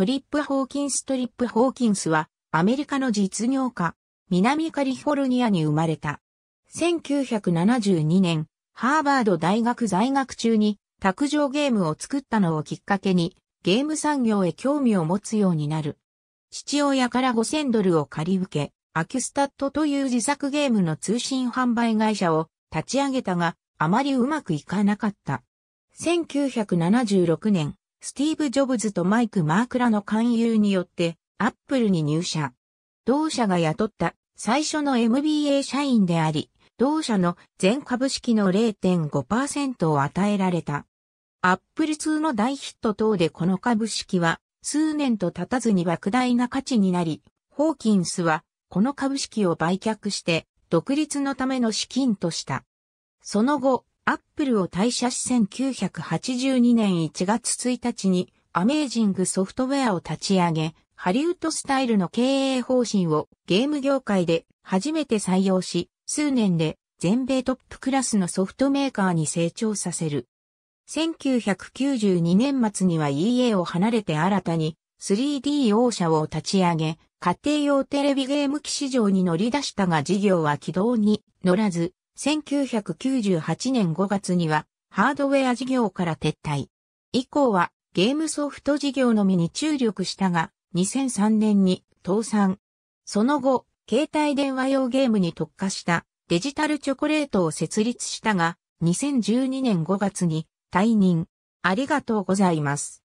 トリップ・ホーキンス・トリップ・ホーキンスは、アメリカの実業家、南カリフォルニアに生まれた。1972年、ハーバード大学在学中に、卓上ゲームを作ったのをきっかけに、ゲーム産業へ興味を持つようになる。父親から5000ドルを借り受け、アキュスタットという自作ゲームの通信販売会社を立ち上げたが、あまりうまくいかなかった。1976年、スティーブ・ジョブズとマイク・マークラの勧誘によって、アップルに入社。同社が雇った最初の MBA 社員であり、同社の全株式の0.5%を与えられた。アップル2の大ヒット等でこの株式は数年と経たずに莫大な価値になり、ホーキンスはこの株式を売却して独立のための資金とした。その後、アップルを退社し1982年1月1日にアメージングソフトウェアを立ち上げ、ハリウッドスタイルの経営方針をゲーム業界で初めて採用し、数年で全米トップクラスのソフトメーカーに成長させる。1992年末には EA を離れて新たに 3D オーシャを立ち上げ、家庭用テレビゲーム機市場に乗り出したが事業は軌道に乗らず、1998年5月にはハードウェア事業から撤退。以降はゲームソフト事業のみに注力したが、2003年に倒産。その後、携帯電話用ゲームに特化したデジタルチョコレートを設立したが、2012年5月に退任。ありがとうございます。